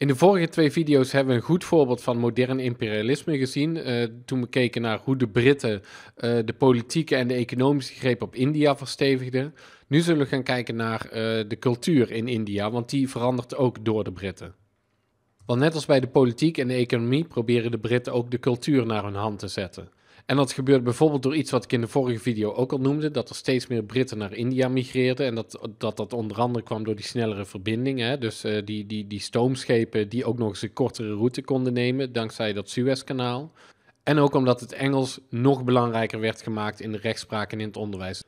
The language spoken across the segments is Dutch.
In de vorige twee video's hebben we een goed voorbeeld van modern imperialisme gezien. Eh, toen we keken naar hoe de Britten eh, de politieke en de economische greep op India verstevigden. Nu zullen we gaan kijken naar eh, de cultuur in India, want die verandert ook door de Britten. Want net als bij de politiek en de economie proberen de Britten ook de cultuur naar hun hand te zetten. En dat gebeurt bijvoorbeeld door iets wat ik in de vorige video ook al noemde: dat er steeds meer Britten naar India migreerden. En dat dat, dat onder andere kwam door die snellere verbindingen. Dus eh, die, die, die stoomschepen die ook nog eens een kortere route konden nemen, dankzij dat Suezkanaal. En ook omdat het Engels nog belangrijker werd gemaakt in de rechtspraak en in het onderwijs.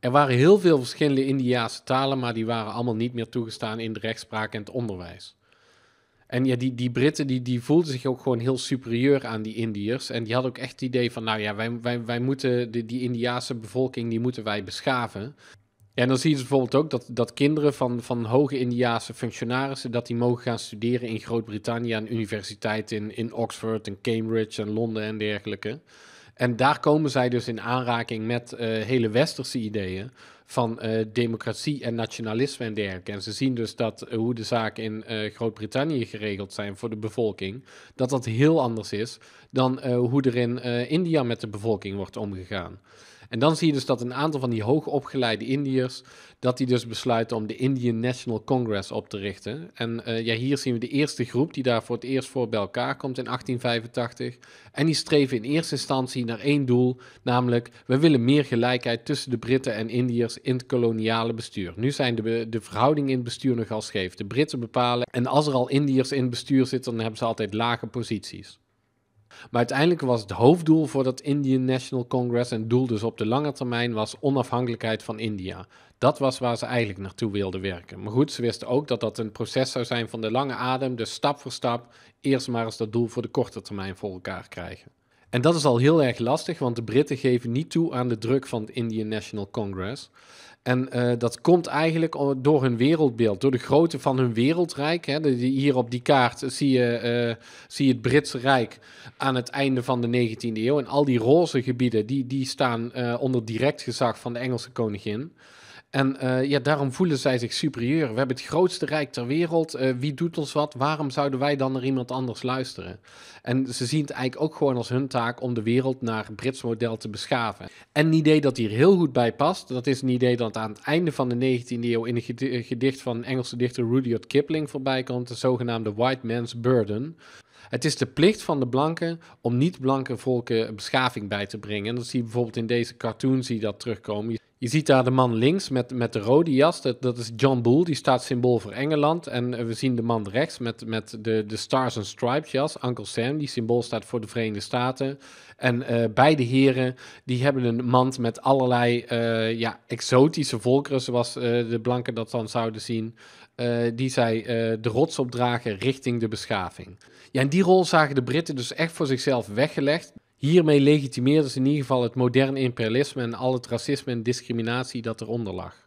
Er waren heel veel verschillende Indiaanse talen, maar die waren allemaal niet meer toegestaan in de rechtspraak en het onderwijs. En ja, die, die Britten die, die voelden zich ook gewoon heel superieur aan die Indiërs. En die hadden ook echt het idee van, nou ja, wij, wij, wij moeten de, die Indiaanse bevolking, die moeten wij beschaven. en dan zien ze bijvoorbeeld ook dat, dat kinderen van, van hoge Indiaanse functionarissen, dat die mogen gaan studeren in Groot-Brittannië aan universiteiten in, in Oxford en Cambridge en Londen en dergelijke. En daar komen zij dus in aanraking met eh, hele westerse ideeën van eh, democratie en nationalisme en dergelijke. En ze zien dus dat eh, hoe de zaken in Groot-Brittannië geregeld zijn voor de bevolking, dat dat heel anders is dan hoe er in India met de bevolking wordt omgegaan. En dan zie je dus dat een aantal van die hoogopgeleide Indiërs, dat die dus besluiten om de Indian National Congress op te richten. En eh, ja, hier zien we de eerste groep die daar voor het eerst voor bij elkaar komt in 1885. En die streven in eerste instantie naar één doel, namelijk we willen meer gelijkheid tussen de Britten en Indiërs in het koloniale bestuur. Nu zijn de, de verhoudingen in het bestuur nogal scheef. De Britten bepalen en als er al Indiërs in het bestuur zitten, dan hebben ze altijd lage posities. Maar uiteindelijk was het hoofddoel voor dat Indian National Congress en doel dus op de lange termijn was onafhankelijkheid van India. Dat was waar ze eigenlijk naartoe wilden werken. Maar goed, ze wisten ook dat dat een proces zou zijn van de lange adem, dus stap voor stap eerst maar eens dat doel voor de korte termijn voor elkaar krijgen. En dat is al heel erg lastig, want de Britten geven niet toe aan de druk van het Indian National Congress. En eh, dat komt eigenlijk door hun wereldbeeld, door de grootte van hun wereldrijk. Hè. hier op die kaart zie je, eh, zie je het Britse Rijk aan het einde van de 19e eeuw. En al die roze gebieden, die, die staan eh, onder direct gezag van de Engelse koningin. En eh, ja, daarom voelen zij zich superieur. We hebben het grootste rijk ter wereld. Eh, wie doet ons wat? Waarom zouden wij dan naar iemand anders luisteren? En ze zien het eigenlijk ook gewoon als hun taak om de wereld naar Brits model te beschaven. En een idee dat hier heel goed bij past, dat is een idee dat aan het einde van de 19e eeuw in een gedicht van Engelse dichter Rudyard Kipling voorbij komt, de zogenaamde White Man's Burden. Het is de plicht van de blanken om niet-blanke volken beschaving bij te brengen. En dat zie je bijvoorbeeld in deze cartoon zie dat terugkomen. Je ziet daar de man links met, met de rode jas. Dat, dat is John Bull, die staat symbool voor Engeland. En eh, we zien de man rechts met, met de, de Stars and Stripes jas, Uncle Sam, die symbool staat voor de Verenigde Staten. En eh, beide heren, die hebben een mand met allerlei eh, ja, exotische volkeren, zoals uh, de blanken dat dan zouden zien. die zij de rots opdragen richting de beschaving. Ja, en die rol zagen de Britten dus echt voor zichzelf weggelegd. Hiermee legitimeerden ze in ieder geval het moderne imperialisme en al het racisme en discriminatie dat eronder lag.